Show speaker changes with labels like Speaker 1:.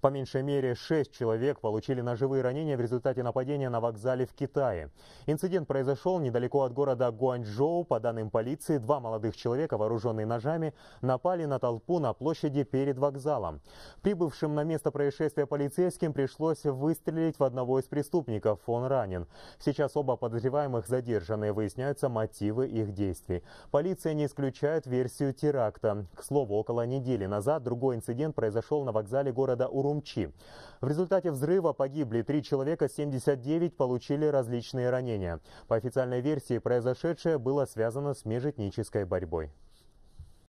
Speaker 1: По меньшей мере, шесть человек получили ножевые ранения в результате нападения на вокзале в Китае. Инцидент произошел недалеко от города Гуанчжоу. По данным полиции, два молодых человека, вооруженные ножами, напали на толпу на площади перед вокзалом. Прибывшим на место происшествия полицейским пришлось выстрелить в одного из преступников. Он ранен. Сейчас оба подозреваемых задержаны. Выясняются мотивы их действий. Полиция не исключает версию теракта. К слову, около недели назад другой инцидент произошел на вокзале города Уру Урумчи. В результате взрыва погибли три человека, 79 получили различные ранения. По официальной версии, произошедшее было связано с межэтнической борьбой.